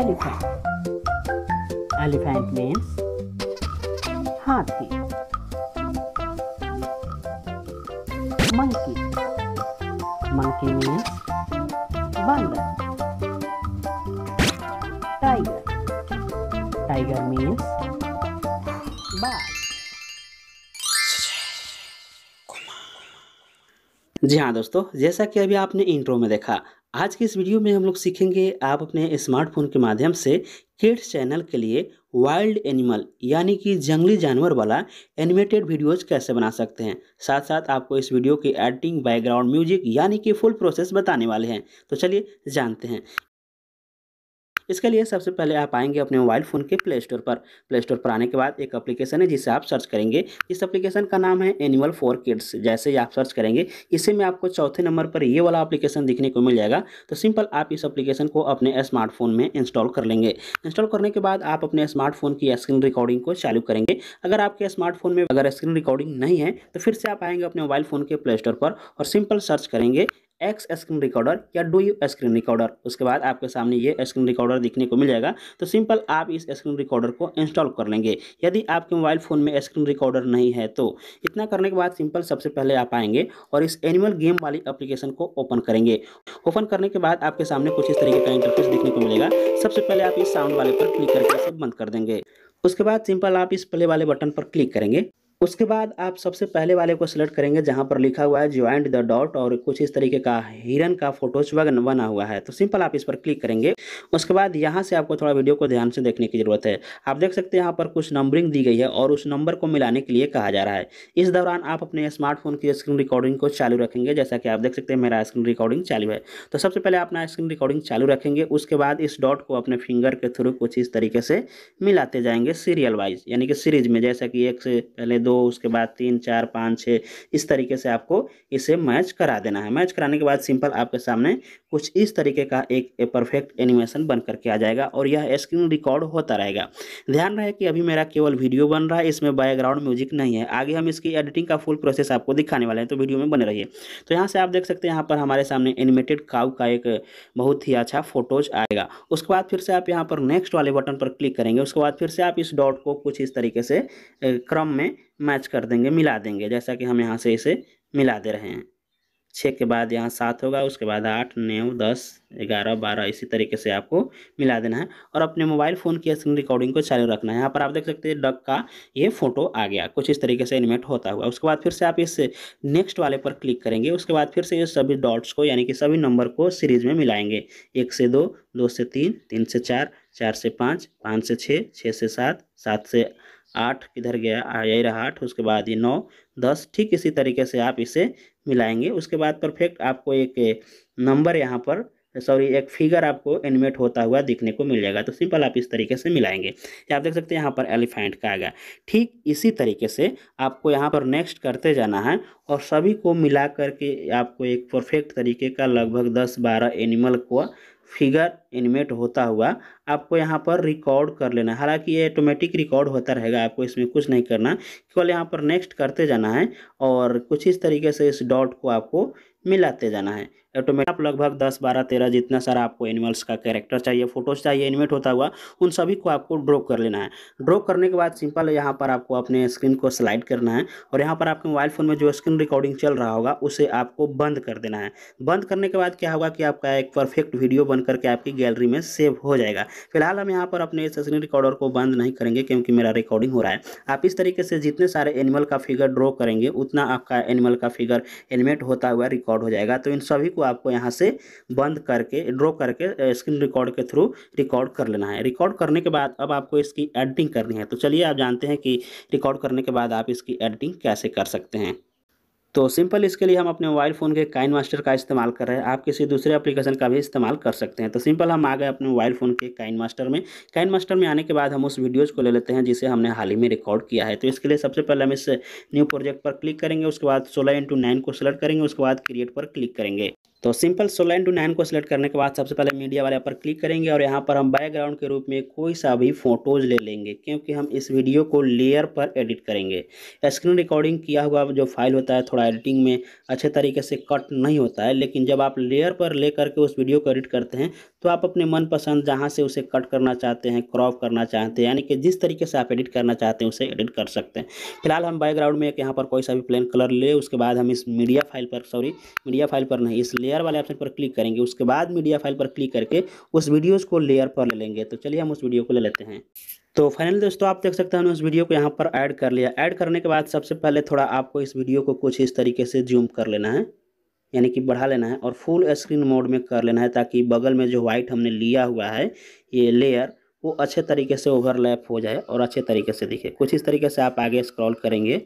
elephant. Elephant means हाथी monkey. Monkey means बंदर tiger. Tiger means बाघ. जी हाँ दोस्तों जैसा कि अभी आपने इंट्रो में देखा आज के इस वीडियो में हम लोग सीखेंगे आप अपने स्मार्टफोन के माध्यम से किड्स चैनल के लिए वाइल्ड एनिमल यानी कि जंगली जानवर वाला एनिमेटेड वीडियोस कैसे बना सकते हैं साथ साथ आपको इस वीडियो की एडिटिंग बैकग्राउंड म्यूजिक यानी कि फुल प्रोसेस बताने वाले हैं तो चलिए जानते हैं इसके लिए सबसे पहले आप आएंगे अपने मोबाइल फ़ोन के प्ले स्टोर पर प्ले स्टोर पर आने के बाद एक अप्लीकेशन है जिसे आप सर्च करेंगे इस अप्लीकेशन का नाम है एनिमल फॉर किड्स जैसे ही आप सर्च करेंगे इसी में आपको चौथे नंबर पर ये वाला अप्लीकेशन दिखने को मिल जाएगा तो सिंपल आप इस अप्लीकेशन को अपने स्मार्टफोन में इंस्टॉल कर लेंगे इंस्टॉल करने के बाद आप अपने स्मार्टफोन की स्क्रीन रिकॉर्डिंग को चालू करेंगे अगर आपके स्मार्टफोन में अगर स्क्रीन रिकॉर्डिंग नहीं है तो फिर से आप आएंगे अपने मोबाइल फ़ोन के प्ले स्टोर पर और सिंपल सर्च करेंगे एक्स स्क्रीन रिकॉर्डर या डू यू स्क्रीन रिकॉर्डर उसके बाद आपके सामने ये स्क्रीन रिकॉर्डर दिखने को मिल जाएगा तो सिंपल आप इस स्क्रीन रिकॉर्डर को इंस्टॉल कर लेंगे यदि आपके मोबाइल फ़ोन में स्क्रीन रिकॉर्डर नहीं है तो इतना करने के बाद सिंपल सबसे पहले आप आएंगे और इस एनिमल गेम वाली अप्लीकेशन को ओपन करेंगे ओपन करने के बाद आपके सामने कुछ इस तरीके का इंटरफेस देखने को मिलेगा सबसे पहले आप इस साउंड वाले पर क्लिक करके सब बंद कर देंगे उसके बाद सिंपल आप इस प्ले वाले बटन पर क्लिक करेंगे उसके बाद आप सबसे पहले वाले को सिलेक्ट करेंगे जहाँ पर लिखा हुआ है ज्वाइंट द डॉट और कुछ इस तरीके का हिरन का फोटोज बना हुआ है तो सिंपल आप इस पर क्लिक करेंगे उसके बाद यहाँ से आपको थोड़ा वीडियो को ध्यान से देखने की ज़रूरत है आप देख सकते हैं यहाँ पर कुछ नंबरिंग दी गई है और उस नंबर को मिलाने के लिए कहा जा रहा है इस दौरान आप अपने स्मार्टफोन की स्क्रीन रिकॉर्डिंग को चालू रखेंगे जैसा कि आप देख सकते हैं मेरा स्क्रीन रिकॉर्डिंग चालू है तो सबसे पहले अपना स्क्रीन रिकॉर्डिंग चालू रखेंगे उसके बाद इस डॉट को अपने फिंगर के थ्रू कुछ इस तरीके से मिलाते जाएंगे सीरियल वाइज यानी कि सीरीज में जैसा कि एक से पहले दो उसके बाद तीन चार पाँच छः इस तरीके से आपको इसे मैच करा देना है मैच कराने के बाद सिंपल आपके सामने कुछ इस तरीके का एक परफेक्ट एनिमेशन बन करके आ जाएगा और यह स्क्रीन रिकॉर्ड होता रहेगा ध्यान रहे कि अभी मेरा केवल वीडियो बन रहा है इसमें बैकग्राउंड म्यूजिक नहीं है आगे हम इसकी एडिटिंग का फुल प्रोसेस आपको दिखाने वाले हैं तो वीडियो में बने रहिए तो यहाँ से आप देख सकते हैं यहाँ पर हमारे सामने एनिमेटेड काउ का एक बहुत ही अच्छा फोटोज आएगा उसके बाद फिर से आप यहाँ पर नेक्स्ट वाले बटन पर क्लिक करेंगे उसके बाद फिर से आप इस डॉट को कुछ इस तरीके से क्रम में मैच कर देंगे मिला देंगे जैसा कि हम यहाँ से इसे मिला दे रहे हैं छः के बाद यहाँ सात होगा उसके बाद आठ नौ दस ग्यारह बारह इसी तरीके से आपको मिला देना है और अपने मोबाइल फ़ोन की स्क्रीन रिकॉर्डिंग को चालू रखना है यहाँ पर आप देख सकते हैं डक का ये फोटो आ गया कुछ इस तरीके से एनिमेट होता हुआ उसके बाद फिर से आप इस नेक्स्ट वाले पर क्लिक करेंगे उसके बाद फिर से ये सभी डॉट्स को यानी कि सभी नंबर को सीरीज में मिलाएंगे एक से दो दो से तीन तीन से चार चार से पाँच पाँच से छः छः से सात सात से आठ किधर गया यही रहा आठ उसके बाद ये नौ दस ठीक इसी तरीके से आप इसे मिलाएंगे उसके बाद परफेक्ट आपको एक नंबर यहाँ पर सॉरी एक फिगर आपको एनिमेट होता हुआ देखने को मिल जाएगा तो सिंपल आप इस तरीके से मिलाएंगे आप देख सकते हैं यहाँ पर एलिफेंट का आ गया ठीक इसी तरीके से आपको यहाँ पर नेक्स्ट करते जाना है और सभी को मिला करके आपको एक परफेक्ट तरीके का लगभग दस बारह एनिमल को फिगर एनिमेट होता हुआ आपको यहाँ पर रिकॉर्ड कर लेना हालांकि ये ऑटोमेटिक रिकॉर्ड होता रहेगा आपको इसमें कुछ नहीं करना केवल यहाँ पर नेक्स्ट करते जाना है और कुछ इस तरीके से इस डॉट को आपको मिलाते जाना है ऑटोमेटिक आप लगभग दस बारह तेरह जितना सारा आपको एनिमल्स का कैरेक्टर चाहिए फोटोज चाहिए एनिमेट होता हुआ उन सभी को आपको ड्रॉ कर लेना है ड्रॉ करने के बाद सिंपल यहाँ पर आपको अपने स्क्रीन को स्लाइड करना है और यहाँ पर आपके मोबाइल फ़ोन में जो स्क्रीन रिकॉर्डिंग चल रहा होगा उसे आपको बंद कर देना है बंद करने के बाद क्या होगा कि आपका एक परफेक्ट वीडियो बन करके आपकी गैलरी में सेव हो जाएगा फिलहाल हम यहाँ पर अपने स्क्रीन रिकॉर्डर को बंद नहीं करेंगे क्योंकि मेरा रिकॉर्डिंग हो रहा है आप इस तरीके से जितने सारे एनिमल का फिगर ड्रॉ करेंगे उतना आपका एनिमल का फिगर एनिमेट होता हुआ रिकॉर्ड हो जाएगा तो इन सभी को आपको यहाँ से बंद करके ड्रॉ करके स्क्रीन रिकॉर्ड के थ्रू रिकॉर्ड कर लेना है रिकॉर्ड करने के बाद अब आपको इसकी एडिटिंग करनी है तो चलिए आप जानते हैं कि रिकॉर्ड करने के बाद आप इसकी एडिटिंग कैसे कर सकते हैं तो सिंपल इसके लिए हम अपने मोबाइल फ़ोन के काइन मास्टर का इस्तेमाल कर रहे हैं आप किसी दूसरे एप्लीकेशन का भी इस्तेमाल कर सकते हैं तो सिंपल हम आ गए अपने मोबाइल फ़ोन के काइन मास्टर में काइन मास्टर में आने के बाद हम उस वीडियोज़ को ले लेते हैं जिसे हमने हाल ही में रिकॉर्ड किया है तो इसके लिए सबसे पहले हम इस न्यू प्रोजेक्ट पर क्लिक करेंगे उसके बाद सोलह इंटू को सिलेक्ट करेंगे उसके बाद क्रिएट पर क्लिक करेंगे तो सिंपल सोलाइन टू नाइन को सिलेक्ट करने के बाद सबसे पहले मीडिया वाले पर क्लिक करेंगे और यहाँ पर हम बैकग्राउंड के रूप में कोई सा भी फोटोज़ ले लेंगे क्योंकि हम इस वीडियो को लेयर पर एडिट करेंगे स्क्रीन रिकॉर्डिंग किया हुआ जो फाइल होता है थोड़ा एडिटिंग में अच्छे तरीके से कट नहीं होता है लेकिन जब आप लेयर पर ले करके उस वीडियो को एडिट करते हैं तो आप अपने मनपसंद जहाँ से उसे कट करना चाहते हैं क्रॉप करना चाहते हैं यानी कि जिस तरीके से आप एडिट करना चाहते हैं उसे एडिट कर सकते हैं फिलहाल हम बैकग्राउंड में एक यहाँ पर कोई सा भी प्लेन कलर ले उसके बाद हम इस मीडिया फाइल पर सॉरी मीडिया फाइल पर नहीं इस लेयर लेयर वाले ऑप्शन पर क्लिक करेंगे उसके बाद मीडिया फाइल पर क्लिक करके उस वीडियोज़ को लेयर पर ले लेंगे तो चलिए हम उस वीडियो को ले लेते हैं तो फाइनल दोस्तों आप देख सकते हैं उस वीडियो को यहाँ पर ऐड कर लिया ऐड करने के बाद सबसे पहले थोड़ा आपको इस वीडियो को कुछ इस तरीके से जूम कर लेना है यानी कि बढ़ा लेना है और फुल स्क्रीन मोड में कर लेना है ताकि बगल में जो वाइट हमने लिया हुआ है ये लेयर वो अच्छे तरीके से ओवरलैप हो जाए और अच्छे तरीके से दिखे कुछ इस तरीके से आप आगे स्क्रॉल करेंगे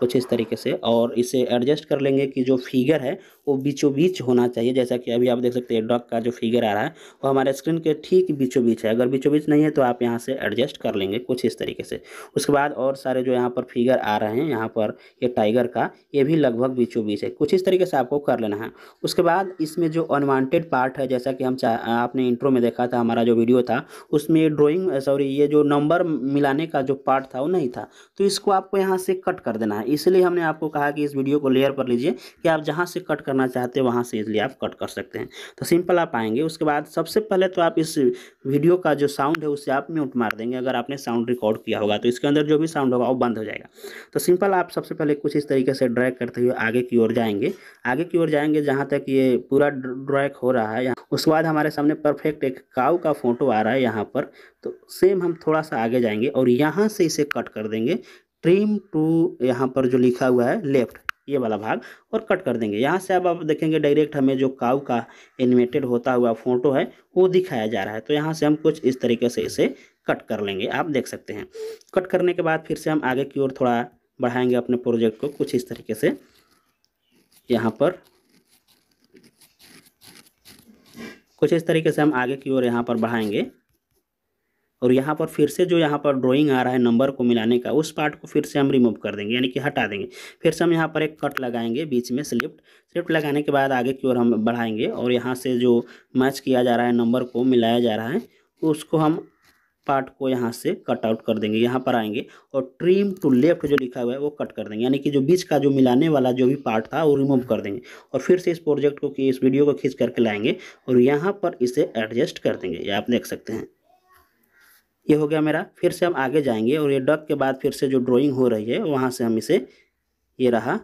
कुछ इस तरीके से और इसे एडजस्ट कर लेंगे कि जो फिगर है वो बीचों बीच होना चाहिए जैसा कि अभी आप देख सकते हैं डॉग का जो फिगर आ रहा है वो हमारे स्क्रीन के ठीक बीचों बीच है अगर बीचों बीच नहीं है तो आप यहाँ से एडजस्ट कर लेंगे कुछ इस तरीके से उसके बाद और सारे जो यहाँ पर फिगर आ रहे हैं यहाँ पर ये टाइगर का ये भी लगभग बीचों बीच है कुछ इस तरीके से आपको कर लेना है उसके बाद इसमें जो अनवांटेड पार्ट है जैसा कि हम आपने इंट्रो में देखा था हमारा जो वीडियो था उसमें ड्रॉइंग सॉरी ये जो नंबर मिलाने का जो पार्ट था वो नहीं था तो इसको आपको यहाँ से कट कर देना है है इसलिए हमने आपको कहा कि इस वीडियो को लेयर पर लीजिए कि आप जहाँ से कट करना चाहते हैं वहाँ से इसलिए आप कट कर सकते हैं तो सिंपल आप आएंगे उसके बाद सबसे पहले तो आप इस वीडियो का जो साउंड है उसे आप म्यूट मार देंगे अगर आपने साउंड रिकॉर्ड किया होगा तो इसके अंदर जो भी साउंड होगा वो बंद हो जाएगा तो सिंपल आप सबसे पहले कुछ इस तरीके से ड्रैक करते हुए आगे की ओर जाएंगे आगे की ओर जाएंगे जहाँ तक ये पूरा ड्रैक हो रहा है उसके बाद हमारे सामने परफेक्ट एक काउ का फोटो आ रहा है यहाँ पर तो सेम हम थोड़ा सा आगे जाएंगे और यहाँ से इसे कट कर देंगे ट्रिम टू यहाँ पर जो लिखा हुआ है लेफ्ट ये वाला भाग और कट कर देंगे यहाँ से अब आप देखेंगे डायरेक्ट हमें जो काउ का एनिमेटेड होता हुआ फोटो है वो दिखाया जा रहा है तो यहाँ से हम कुछ इस तरीके से इसे कट कर लेंगे आप देख सकते हैं कट करने के बाद फिर से हम आगे की ओर थोड़ा बढ़ाएंगे अपने प्रोजेक्ट को कुछ इस तरीके से यहाँ पर कुछ इस तरीके से हम आगे की ओर यहाँ पर बढ़ाएंगे और यहाँ पर फिर से जो यहाँ पर ड्राइंग आ रहा है नंबर को मिलाने का उस पार्ट को फिर से हम रिमूव कर देंगे यानी कि हटा देंगे फिर से हम यहाँ पर एक कट लगाएंगे बीच में स्लिप्ट स्लिप्ट लगाने के बाद आगे की ओर हम बढ़ाएंगे और यहाँ से जो मैच किया जा रहा है नंबर को मिलाया जा रहा है उसको हम पार्ट को यहाँ से कट आउट कर देंगे यहाँ पर आएंगे और ट्रिम टू लेफ्ट जो लिखा हुआ है वो कट कर देंगे यानी कि जो बीच का जो मिलाने वाला जो भी पार्ट था वो रिमूव कर देंगे और फिर से इस प्रोजेक्ट को कि इस वीडियो को खींच करके लाएंगे और यहाँ पर इसे एडजस्ट कर देंगे ये आप देख सकते हैं ये हो गया मेरा फिर से हम आगे जाएंगे और ये डक के बाद फिर से जो ड्राइंग हो रही है वहाँ से हम इसे ये रहा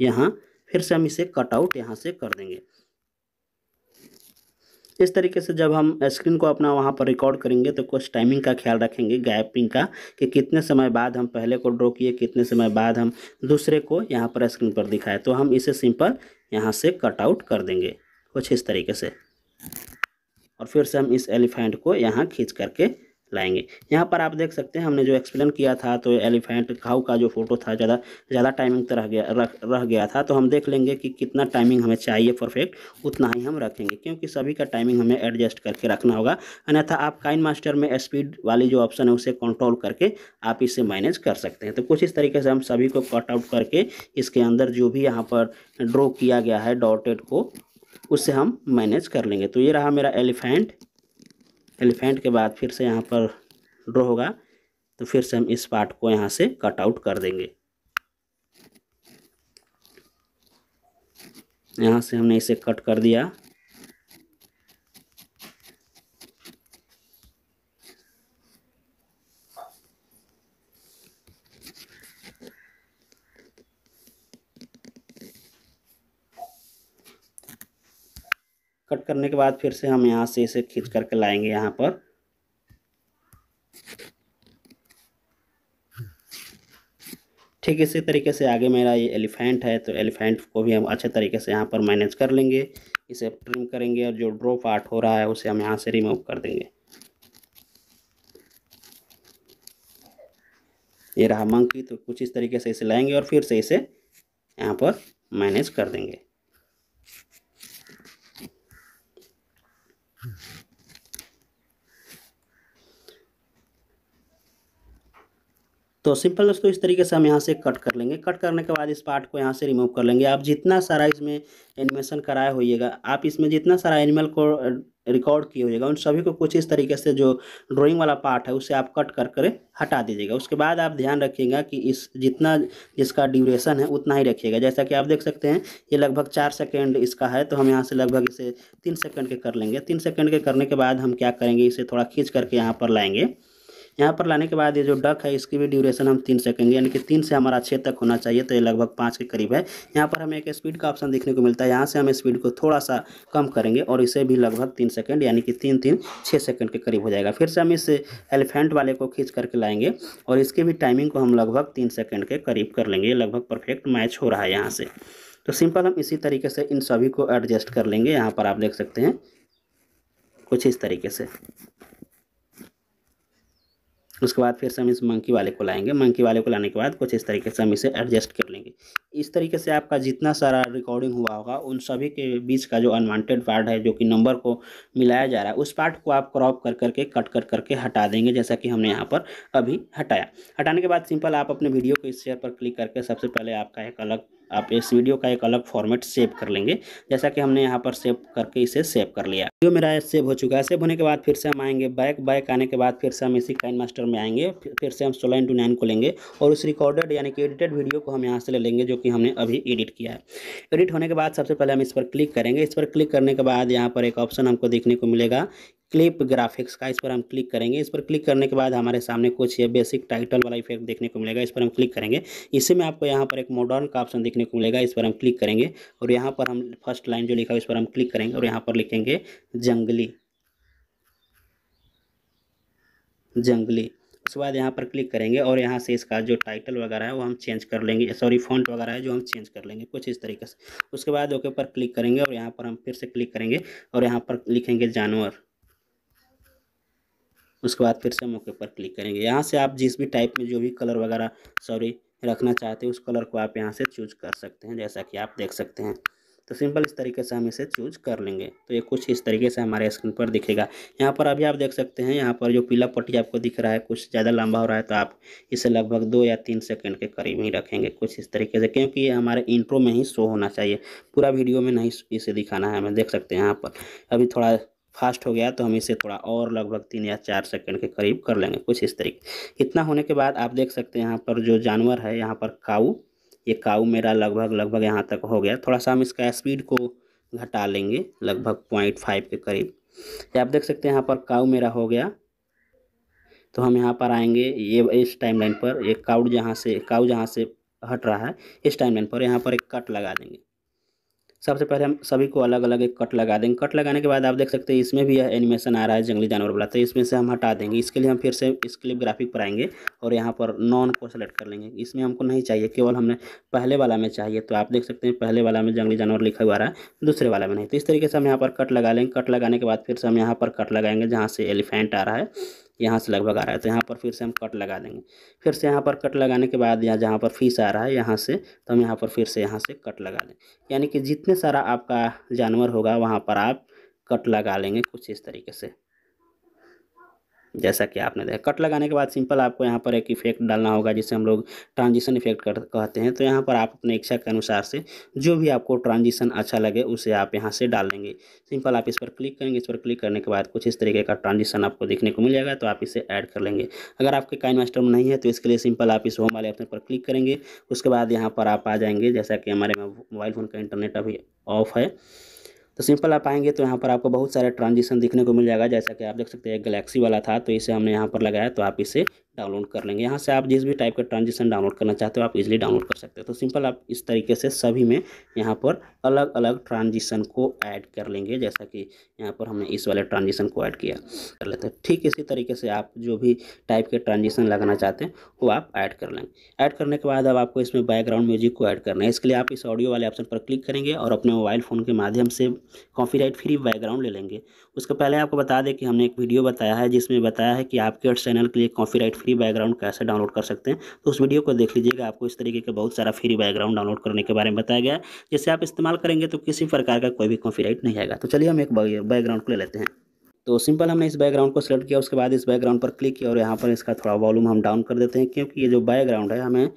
यहाँ फिर से हम इसे कटआउट यहाँ से कर देंगे इस तरीके से जब हम स्क्रीन को अपना वहाँ पर रिकॉर्ड करेंगे तो कुछ टाइमिंग का ख्याल रखेंगे गैपिंग का कि कितने समय बाद हम पहले को ड्रॉ किए कितने समय बाद हम दूसरे को यहाँ पर स्क्रीन पर दिखाए तो हम इसे सिंपल यहाँ से कटआउट कर देंगे कुछ इस तरीके से और फिर से हम इस एलिफेंट को यहाँ खींच करके लाएंगे यहाँ पर आप देख सकते हैं हमने जो एक्सप्लेन किया था तो एलिफेंट घाव का जो फोटो था ज़्यादा ज़्यादा टाइमिंग तो रह गया रख रह गया था तो हम देख लेंगे कि कितना टाइमिंग हमें चाहिए परफेक्ट उतना ही हम रखेंगे क्योंकि सभी का टाइमिंग हमें एडजस्ट करके रखना होगा अन्यथा आप काइन मास्टर में स्पीड वाली जो ऑप्शन है उसे कंट्रोल करके आप इसे मैनेज कर सकते हैं तो कुछ इस तरीके से हम सभी को कट आउट करके इसके अंदर जो भी यहाँ पर ड्रॉ किया गया है डॉटेड को उससे हम मैनेज कर लेंगे तो ये रहा मेरा एलिफेंट एलिफेंट के बाद फिर से यहाँ पर ड्रॉ होगा तो फिर से हम इस पार्ट को यहाँ से कट आउट कर देंगे यहाँ से हमने इसे कट कर दिया कट करने के बाद फिर से हम यहाँ से इसे खींच करके लाएंगे यहाँ पर ठीक इसी तरीके से आगे मेरा ये एलिफेंट है तो एलिफेंट को भी हम अच्छे तरीके से यहाँ पर मैनेज कर लेंगे इसे ट्रिम करेंगे और जो ड्रॉ पार्ट हो रहा है उसे हम यहाँ से रिमूव कर देंगे ये रहा मंकी तो कुछ इस तरीके से इसे लाएंगे और फिर से इसे यहाँ पर मैनेज कर देंगे तो सिंपल दोस्तों इस तरीके से हम यहाँ से कट कर लेंगे कट करने के बाद इस पार्ट को यहाँ से रिमूव कर लेंगे आप जितना सारा इसमें एनिमेशन कराया होइएगा आप इसमें जितना सारा एनिमल को रिकॉर्ड किए होइएगा उन सभी को कुछ इस तरीके से जो ड्राइंग वाला पार्ट है उसे आप कट कर कर हटा दीजिएगा उसके बाद आप ध्यान रखिएगा कि इस जितना जिसका ड्यूरेशन है उतना ही रखिएगा जैसा कि आप देख सकते हैं ये लगभग चार सेकेंड इसका है तो हम यहाँ से लगभग इसे तीन सेकेंड के कर लेंगे तीन सेकेंड के करने के बाद हम क्या करेंगे इसे थोड़ा खींच करके यहाँ पर लाएँगे यहाँ पर लाने के बाद ये जो डक है इसकी भी ड्यूरेशन हम तीन सेकेंड यानी कि तीन से हमारा छः तक होना चाहिए तो ये लगभग पाँच के करीब है यहाँ पर हमें एक स्पीड का ऑप्शन देखने को मिलता है यहाँ से हम स्पीड को थोड़ा सा कम करेंगे और इसे भी लगभग तीन सेकेंड यानी कि तीन तीन छः सेकेंड के करीब हो जाएगा फिर से हम इस एलिफेंट वाले को खींच करके लाएंगे और इसके भी टाइमिंग को हम लगभग तीन सेकेंड के करीब कर लेंगे ये लगभग परफेक्ट मैच हो रहा है यहाँ से तो सिंपल हम इसी तरीके से इन सभी को एडजस्ट कर लेंगे यहाँ पर आप देख सकते हैं कुछ इस तरीके से उसके बाद फिर से हम इस मंकी वाले को लाएंगे मंकी वाले को लाने के बाद कुछ इस तरीके से हम इसे एडजस्ट कर लेंगे इस तरीके से आपका जितना सारा रिकॉर्डिंग हुआ होगा उन सभी के बीच का जो अनवांटेड पार्ट है जो कि नंबर को मिलाया जा रहा है उस पार्ट को आप क्रॉप कर करके कट कर करके हटा देंगे जैसा कि हमने यहाँ पर अभी हटाया हटाने के बाद सिंपल आप अपने वीडियो को इस शेयर पर क्लिक करके सबसे पहले आपका एक अलग आप इस वीडियो का एक अलग फॉर्मेट सेव कर लेंगे जैसा कि हमने यहाँ पर सेव करके इसे सेव कर लिया वीडियो मेरा सेव हो चुका है सेव होने के बाद फिर से हम आएंगे बैक बैक आने के बाद फिर से हम इसी काइन मास्टर में आएंगे फिर से हम सोलह इंटू नाइन को लेंगे और उस रिकॉर्डेड यानी कि एडिटेड वीडियो को हम यहाँ से ले लेंगे जो कि हमने अभी एडिट किया है एडिट होने के बाद सबसे पहले हम इस पर क्लिक करेंगे इस पर क्लिक करने के बाद यहाँ पर एक ऑप्शन हमको देखने को मिलेगा क्लिप ग्राफिक्स का इस पर हम क्लिक करेंगे इस पर क्लिक करने के बाद हमारे सामने कुछ ये बेसिक टाइटल वाला इफेक्ट देखने को मिलेगा इस पर हम क्लिक करेंगे इसी में आपको यहाँ पर एक मॉडर्न का ऑप्शन देखने को मिलेगा इस पर हम क्लिक करेंगे और यहाँ पर हम फर्स्ट लाइन जो लिखा है इस पर हम क्लिक करेंगे और यहाँ पर लिखेंगे जंगली जंगली उसके बाद यहाँ पर क्लिक करेंगे और यहाँ से इसका जो टाइटल वगैरह है वो हम चेंज कर लेंगे सॉरी फॉन्ट वगैरह है जो हम चेंज कर लेंगे कुछ इस तरीके से उसके बाद ओके पर क्लिक करेंगे और यहाँ पर हम फिर से क्लिक करेंगे और यहाँ पर लिखेंगे जानवर उसके बाद फिर से हम ओके पर क्लिक करेंगे यहाँ से आप जिस भी टाइप में जो भी कलर वगैरह सॉरी रखना चाहते हैं उस कलर को आप यहाँ से चूज कर सकते हैं जैसा कि आप देख सकते हैं तो सिंपल इस तरीके से हम इसे चूज कर लेंगे तो ये कुछ इस तरीके से हमारे स्क्रीन पर दिखेगा यहाँ पर अभी आप देख सकते हैं यहाँ पर जो पीला पट्टी आपको दिख रहा है कुछ ज़्यादा लंबा हो रहा है तो आप इसे लगभग दो या तीन सेकंड के करीब ही रखेंगे कुछ इस तरीके से क्योंकि ये हमारे इंट्रो में ही शो होना चाहिए पूरा वीडियो में नहीं इसे दिखाना है हमें देख सकते हैं यहाँ पर अभी थोड़ा फास्ट हो गया तो हम इसे थोड़ा और लगभग तीन या चार सेकंड के करीब कर लेंगे कुछ इस तरीके इतना होने के बाद आप देख सकते हैं यहाँ पर जो जानवर है यहाँ पर काऊ ये काऊ मेरा लगभग लगभग यहाँ तक हो गया थोड़ा सा हम इसका स्पीड को घटा लेंगे लगभग पॉइंट फाइव के करीब आप देख सकते हैं यहाँ पर काऊ मेरा हो गया तो हम यहाँ पर आएंगे ये इस टाइमलाइन पर ये काउड जहाँ से काउ जहाँ से हट रहा है इस टाइमलाइन पर यहाँ पर एक कट लगा देंगे सबसे पहले हम सभी को अलग अलग एक कट लगा देंगे कट लगाने के बाद आप देख सकते हैं इसमें भी यह एनिमेशन आ रहा है जंगली जानवर वाला तो इसमें से हम हटा देंगे इसके लिए हम फिर से स्क्लिप ग्राफिक पर आएंगे और यहाँ पर नॉन को सेलेक्ट कर लेंगे इसमें हमको नहीं चाहिए केवल हमने पहले वाला में चाहिए तो आप देख सकते हैं पहले वाला में जंगली जानवर लिखा हुआ रहा है दूसरे वाला में नहीं तो इस तरीके से हम यहाँ पर कट लगा लेंगे कट लगाने के बाद फिर से हम यहाँ पर कट लगाएंगे जहाँ से एलिफेंट आ रहा है यहाँ से लगभग आ रहा है तो यहाँ पर फिर से हम कट लगा देंगे फिर से यहाँ पर कट लगाने के बाद यहाँ जहाँ पर फीस आ रहा है यहाँ से तो हम यहाँ पर फिर से यहाँ से कट लगा दें यानी कि जितने सारा आपका जानवर होगा वहाँ पर आप कट लगा लेंगे कुछ इस तरीके से जैसा कि आपने देखा कट लगाने के बाद सिंपल आपको यहाँ पर एक इफेक्ट डालना होगा जिसे हम लोग ट्रांजिशन इफेक्ट कहते हैं तो यहाँ पर आप अपने इच्छा के अनुसार से जो भी आपको ट्रांजिशन अच्छा लगे उसे आप यहाँ से डाल लेंगे सिंपल आप इस पर क्लिक करेंगे इस पर क्लिक करने के बाद कुछ इस तरीके का ट्रांजिशन आपको देखने को मिल जाएगा तो आप इसे ऐड कर लेंगे अगर आपके काइन मास्टर में नहीं है तो इसके लिए सिंपल आप इस होम वाले ऑप्शन पर क्लिक करेंगे उसके बाद यहाँ पर आप आ जाएंगे जैसा कि हमारे मोबाइल फ़ोन का इंटरनेट अभी ऑफ है तो सिंपल आप आएंगे तो यहाँ पर आपको बहुत सारे ट्रांजिशन दिखने को मिल जाएगा जैसा कि आप देख सकते हैं गलेक्सी वाला था तो इसे हमने यहाँ पर लगाया तो आप इसे डाउनलोड कर लेंगे यहाँ से आप जिस भी टाइप का ट्रांजेक्शन डाउनलोड करना चाहते हो आप इजिली डाउनलोड कर सकते हो तो सिंपल आप इस तरीके से सभी में यहाँ पर अलग अलग ट्रांजेक्शन को ऐड कर लेंगे जैसा कि यहाँ पर हमने इस वाले ट्रांजेक्शन को ऐड किया कर लेते हैं ठीक इसी तरीके से आप जो भी टाइप के ट्रांजेक्शन लगाना चाहते हैं वो आप ऐड कर लेंगे ऐड करने के बाद अब आपको इसमें बैकग्राउंड म्यूजिक को ऐड करना है इसके लिए आप इस ऑडियो वाले ऑप्शन पर क्लिक करेंगे और अपने मोबाइल फ़ोन के माध्यम से कॉपीराइट फ्री बैकग्राउंड ले लेंगे उसके पहले आपको बता दें कि हमने एक वीडियो बताया है जिसमें बताया है कि आपके चैनल के लिए कॉपीराइट फ्री फ्री बैकग्राउंड कैसे डाउनलोड कर सकते हैं तो उस वीडियो को देख लीजिएगा आपको इस तरीके का बहुत सारा फ्री बैकग्राउंड डाउनलोड करने के बारे में बताया गया जिससे आप इस्तेमाल करेंगे तो किसी प्रकार का कोई भी कॉपीराइट नहीं आएगा तो चलिए हम एक बैकग्राउंड को ले लेते हैं तो सिंपल हमने इस बैकग्राउंड को सिलेक्ट किया उसके बाद इस बैकग्राउंड पर क्लिक किया और यहाँ पर इसका थोड़ा वॉल्यूम हम डाउन कर देते हैं क्योंकि ये जो बैकग्राउंड है हमें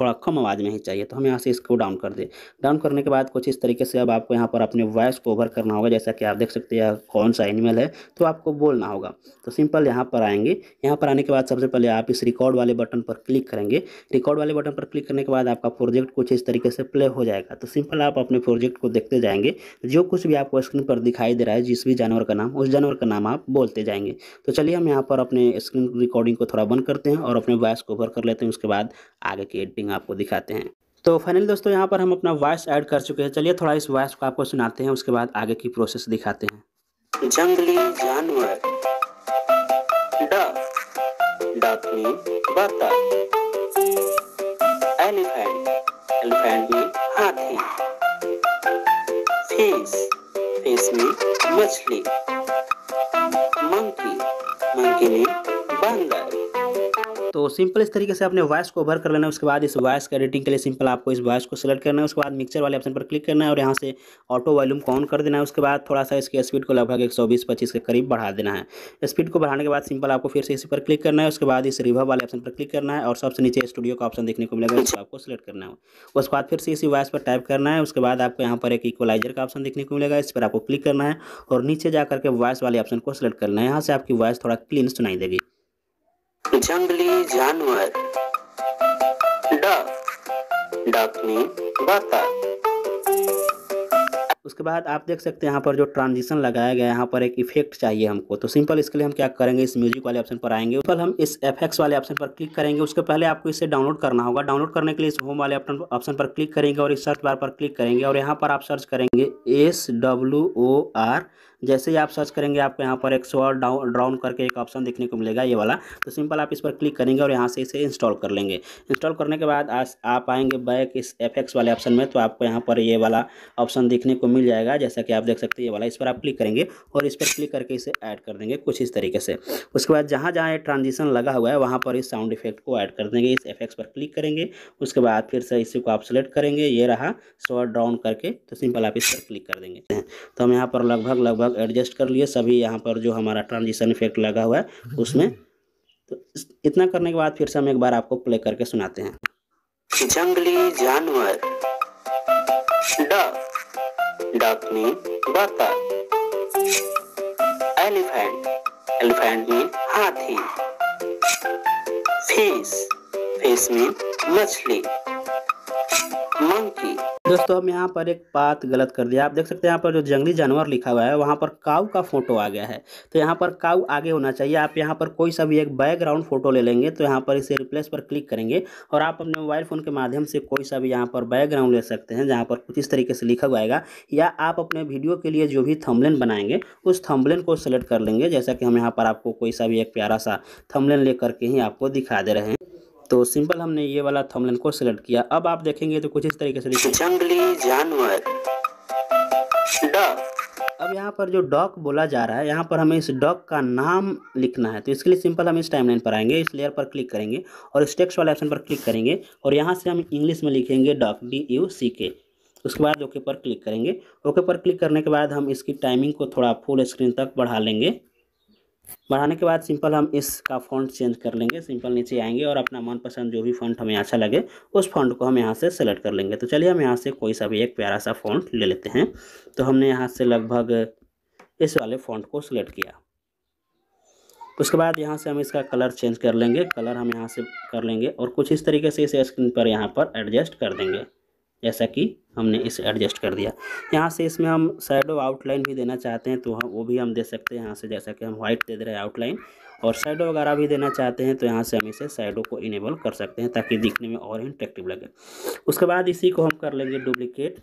थोड़ा कम आवाज़ में ही चाहिए तो हम यहाँ से इसको डाउन कर दें डाउन करने के बाद कुछ इस तरीके से अब आपको यहाँ पर अपने वॉइस को ओवर करना होगा जैसा कि आप देख सकते हैं कौन सा एनिमल है तो आपको बोलना होगा तो सिंपल यहाँ पर आएंगे यहाँ पर आने के बाद सबसे पहले आप इस रिकॉर्ड वाले बटन पर क्लिक करेंगे रिकॉर्ड वाले बटन पर क्लिक करने के बाद आपका प्रोजेक्ट कुछ इस तरीके से प्ले हो जाएगा तो सिंपल आप अपने प्रोजेक्ट को देखते जाएंगे जो कुछ भी आपको स्क्रीन पर दिखाई दे रहा है जिस भी जानवर का नाम उस जानवर का नाम आप बोलते जाएंगे तो चलिए हम यहाँ पर अपने स्क्रीन रिकॉर्डिंग को थोड़ा बंद करते हैं और अपने वॉइस को ओवर कर लेते हैं उसके बाद आगे की एडिटिंग आपको दिखाते हैं तो फाइनली दोस्तों यहाँ पर हम अपना वॉइस ऐड कर चुके हैं चलिए थोड़ा इस वॉइस को आपको सुनाते हैं उसके बाद आगे की प्रोसेस दिखाते हैं जंगली जानवर एलिफेंट एलिफेंट में हाथी फिश फिश में मछली मंकी मंकी में बंदर तो सिंपल इस तरीके से आपने वॉइस को ओवर कर लेना है उसके बाद इस वॉइस का एडिटिंग के लिए सिंपल आपको इस वॉइस को सिलेक्ट करना है उसके बाद मिक्सर वाले ऑप्शन पर क्लिक करना है और यहाँ से ऑटो वॉल्यूम ऑन कर देना है उसके बाद थोड़ा सा इसके स्पीड को लगभग एक सौ के करीब बढ़ा देना है स्पीड को बढ़ाने के बाद सिंपल आपको फिर से इसी पर क्लिक करना है उसके बाद इस रिवर वाले ऑप्शन पर क्लिक करना है और सबसे नीचे स्टूडियो का ऑप्शन देखने को मिलेगा उसको आपको सिलेक्ट करना है उसके बाद फिर से इसी वॉइस पर टाइप करना है उसके बाद आपको यहाँ पर एक इक्वलाइजर का ऑप्शन देखने को मिलेगा इस पर आपको क्लिक करना है और नीचे जाकर के वॉइस वाले ऑप्शन को सिलेक्ट करना है यहाँ से आपकी वॉइस थोड़ा क्लीन सुनाई देगी जंगली जानवर उसके बाद आप देख सकते हैं यहाँ पर जो ट्रांजिशन लगाया गया है यहाँ पर एक इफेक्ट चाहिए हमको तो सिंपल इसके लिए हम क्या करेंगे इस म्यूजिक वाले ऑप्शन पर आएंगे पर हम इस एफएक्स वाले ऑप्शन पर क्लिक करेंगे उसके पहले आपको इसे डाउनलोड करना होगा डाउनलोड करने के लिए इस होम वाले ऑप्शन पर क्लिक करेंगे और इस सर्च बार पर क्लिक करेंगे और यहाँ पर आप सर्च करेंगे एस डब्ल्यू ओ आर जैसे ही आप सर्च करेंगे आपको यहाँ पर एक स्वर डाउन करके एक ऑप्शन देखने को मिलेगा ये वाला तो सिंपल आप इस पर क्लिक करेंगे और यहाँ से इसे इंस्टॉल कर लेंगे इंस्टॉल करने के बाद आप आएंगे बैक इस एफ वाले ऑप्शन में तो आपको यहाँ पर ये वाला ऑप्शन देखने को मिल जाएगा जैसा कि आप देख सकते हैं ये वाला इस पर आप क्लिक करेंगे और इस पर क्लिक करके इसे ऐड कर देंगे कुछ इस तरीके से उसके बाद जहाँ जहाँ ये ट्रांजिशन लगा हुआ है वहाँ पर इस साउंड इफेक्ट को ऐड कर देंगे इस एफेक्ट्स पर क्लिक करेंगे उसके बाद फिर से इसी को आप सेलेक्ट करेंगे ये रहा स्वर ड्राउन करके तो सिंपल आप इस पर क्लिक कर देंगे तो हम यहाँ पर लगभग लगभग आप एडजस्ट कर लिए सभी यहाँ पर जो हमारा ट्रांजिशन इफेक्ट लगा हुआ है उसमें तो इतना करने के बाद फिर से हम एक बार आपको प्ले करके सुनाते हैं जंगली जानवर डक एलिफेंट एलिफेंट में हाथी फिश फिश में मछली मंकी दोस्तों हम यहाँ पर एक बात गलत कर दिया आप देख सकते हैं यहाँ पर जो जंगली जानवर लिखा हुआ है वहाँ पर काऊ का फोटो आ गया है तो यहाँ पर काऊ आगे होना चाहिए आप यहाँ पर कोई सा भी एक बैकग्राउंड फोटो ले लेंगे तो यहाँ पर इसे रिप्लेस पर क्लिक करेंगे और आप अपने मोबाइल फ़ोन के माध्यम से कोई सा भी यहाँ पर बैकग्राउंड ले सकते हैं जहाँ पर कुछ इस तरीके से लिखा हुआ आएगा या आप अपने वीडियो के लिए जो भी थम्बलेन बनाएंगे उस थम्बलेन को सेलेक्ट कर लेंगे जैसा कि हम यहाँ पर आपको कोई सा भी एक प्यारा सा थम्बलेन ले करके ही आपको दिखा दे रहे हैं तो सिंपल हमने ये वाला थमलन को सिलेक्ट किया अब आप देखेंगे तो कुछ इस तरीके से देखिए जंगली जानवर डॉग अब यहाँ पर जो डॉक बोला जा रहा है यहाँ पर हमें इस डॉक का नाम लिखना है तो इसके लिए सिंपल हम इस टाइमलाइन पर आएंगे इस लेयर पर क्लिक करेंगे और इस टेक्स्ट वाले ऑप्शन पर क्लिक करेंगे और यहाँ से हम इंग्लिश में लिखेंगे डॉक डी यू सी के उसके बाद ओके पर क्लिक करेंगे ओके पर क्लिक करने के बाद हम इसकी टाइमिंग को थोड़ा फुल स्क्रीन तक बढ़ा लेंगे बढ़ाने के बाद सिंपल हम इसका फ़ॉन्ट चेंज कर लेंगे सिंपल नीचे आएंगे और अपना मनपसंद जो भी फ़ॉन्ट हमें अच्छा लगे उस फ़ॉन्ट को हम यहाँ से सेलेक्ट कर लेंगे तो चलिए हम यहाँ से कोई सा भी एक प्यारा सा फ़ॉन्ट ले लेते हैं तो हमने यहाँ से लगभग इस वाले फ़ॉन्ट को सिलेक्ट किया उसके बाद यहाँ से हम इसका कलर चेंज कर लेंगे कलर हम यहाँ से कर लेंगे और कुछ इस तरीके से इसे स्क्रीन पर यहाँ पर एडजस्ट कर देंगे जैसा कि हमने इसे एडजस्ट कर दिया यहाँ से इसमें हम शेडो आउटलाइन भी देना चाहते हैं तो हम वो भी हम दे सकते हैं यहाँ से जैसा कि हम व्हाइट दे दे रहे हैं आउटलाइन और शेडो वगैरह भी देना चाहते हैं तो यहाँ से हम इसे शेडो को इनेबल कर सकते हैं ताकि दिखने में और इंट्रेक्टिव लगे उसके बाद इसी को हम कर लेंगे डुप्लिकेट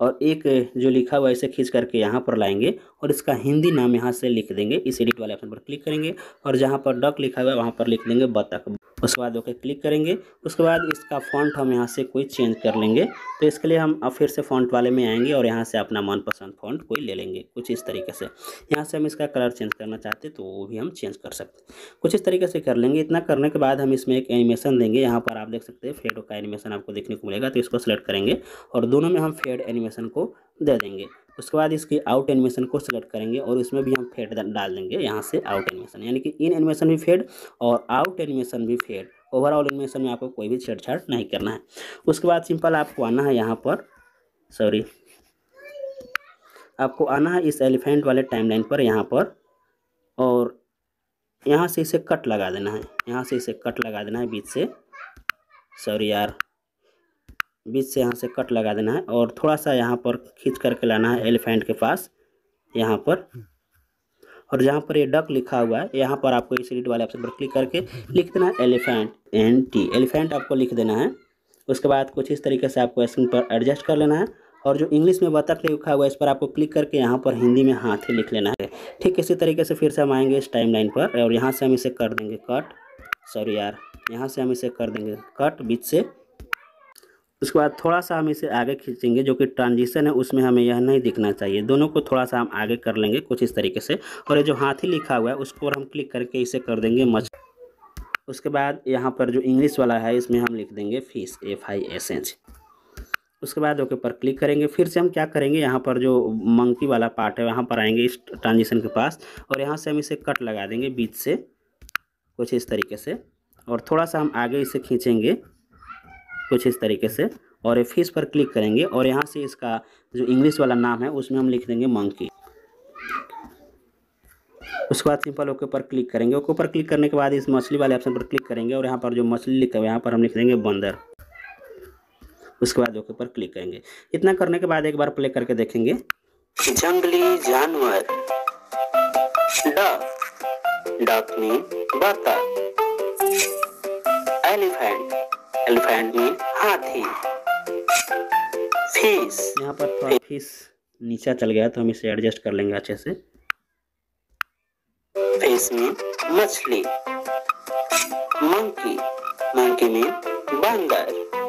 और एक जो लिखा हुआ है इसे खींच करके यहाँ पर लाएंगे और इसका हिंदी नाम यहाँ से लिख देंगे इस एडिट वाले ऑप्शन पर क्लिक करेंगे और जहाँ पर डक लिखा हुआ है वहाँ पर लिख देंगे बतख उसके बाद ओके क्लिक करेंगे उसके बाद इसका फॉन्ट हम यहाँ से कोई चेंज कर लेंगे तो इसके लिए हम फिर से फॉन्ट वाले में आएंगे और यहाँ से अपना मनपसंद फॉन्ट कोई ले लेंगे कुछ इस तरीके से यहाँ से हम इसका कलर चेंज करना चाहते तो वो भी हम चेंज कर सकते कुछ इस तरीके से कर लेंगे इतना करने के बाद हम इसमें एक एनिमेशन देंगे यहाँ पर आप देख सकते हैं फेडो का एनिमेशन आपको देखने को मिलेगा तो इसको सेलेक्ट करेंगे और दोनों में हम फेड एनिमेशन एनिमेशन को दे देंगे उसके बाद इसकी आउट एनिमेशन को सिलेक्ट करेंगे और इसमें भी हम फेड डाल देंगे यहाँ से आउट एनिमेशन यानी कि इन एनिमेशन भी फेड और आउट एनिमेशन भी फेड ओवरऑल एनिमेशन में आपको कोई भी छेड़छाड़ नहीं करना है उसके बाद सिंपल आपको आना है यहाँ पर सॉरी आपको आना है इस एलिफेंट वाले टाइमलाइन पर यहाँ पर और यहाँ से इसे कट लगा देना है यहाँ से इसे कट लगा देना है बीच से सॉरी यार बीच से यहाँ से कट लगा देना है और थोड़ा सा यहाँ पर खींच करके लाना है एलिफेंट के पास यहाँ पर और जहाँ पर ये डक लिखा हुआ है यहाँ पर आपको इस रीड वाले ऑप्शन पर क्लिक करके लिख देना है एलिफेंट एन टी एलिफेंट आपको लिख देना है उसके बाद कुछ इस तरीके से आपको स्क्रीन पर एडजस्ट कर लेना है और जो इंग्लिश में बतख लिखा हुआ है इस पर आपको क्लिक करके यहाँ पर हिंदी में हाथी लिख लेना है ठीक इसी तरीके से फिर से हम आएंगे इस टाइम लाइन पर और यहाँ से हम इसे कर देंगे कट सॉरी यार यहाँ से हम इसे कर देंगे कट बीच से उसके बाद थोड़ा सा हम इसे आगे खींचेंगे जो कि ट्रांजिशन है उसमें हमें यह नहीं दिखना चाहिए दोनों को थोड़ा सा हम आगे कर लेंगे कुछ इस तरीके से और ये जो हाथी लिखा हुआ है उसको हम क्लिक करके इसे कर देंगे मच उसके बाद यहाँ पर जो इंग्लिश वाला है इसमें हम लिख देंगे fish F I S H उसके बाद ओके पर क्लिक करेंगे फिर से हम क्या करेंगे यहाँ पर जो मंकी वाला पार्ट है वहाँ पर आएंगे इस ट्रांजिशन के पास और यहाँ से हम इसे कट लगा देंगे बीच से कुछ इस तरीके से और थोड़ा सा हम आगे इसे खींचेंगे कुछ इस तरीके से और ये फिश पर क्लिक करेंगे और यहाँ से इसका जो इंग्लिश वाला नाम है उसमें हम लिख देंगे मंकी उसके बाद सिंपल ओके पर क्लिक करेंगे ओके पर क्लिक करने के बाद इस मछली वाले ऑप्शन पर क्लिक करेंगे और यहाँ पर जो मछली लिखा हुआ है यहाँ पर हम लिख देंगे बंदर उसके बाद ओके पर क्लिक करेंगे इतना करने के बाद एक बार प्ले करके देखेंगे जंगली जानवर डॉक बता एलिफेंट एलिफेंट में हाथी फीस यहाँ पर थोड़ा फीस नीचा चल गया तो हम इसे एडजस्ट कर लेंगे अच्छे से फीस में मछली मंकी मंकी में बंदर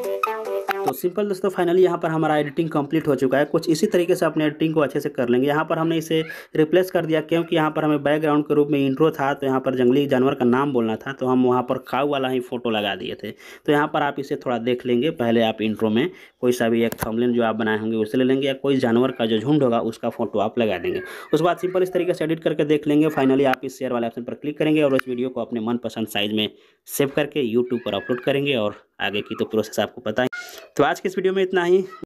तो सिंपल दोस्तों फाइनली यहाँ पर हमारा एडिटिंग कंप्लीट हो चुका है कुछ इसी तरीके से अपने एडिटिंग को अच्छे से कर लेंगे यहाँ पर हमने इसे रिप्लेस कर दिया क्योंकि यहाँ पर हमें बैकग्राउंड के रूप में इंट्रो था तो यहाँ पर जंगली जानवर का नाम बोलना था तो हम वहाँ पर खाऊ वाला ही फ़ोटो लगा दिए थे तो यहाँ पर आप इसे थोड़ा देख लेंगे पहले आप इंट्रो में कोई सा भी एक थमलिन जो आप बनाए होंगे उसे ले लेंगे या कोई जानवर का जो झुंड होगा उसका फोटो आप लगा देंगे उसके बाद सिंपल इस तरीके से एडिट करके देख लेंगे फाइनली आप इस शेयर वाले ऑप्शन पर क्लिक करेंगे और उस वीडियो को अपने मनपसंद साइज में सेव करके यूट्यूब पर अपलोड करेंगे और आगे की तो प्रोसेस आपको पता है तो आज के इस वीडियो में इतना ही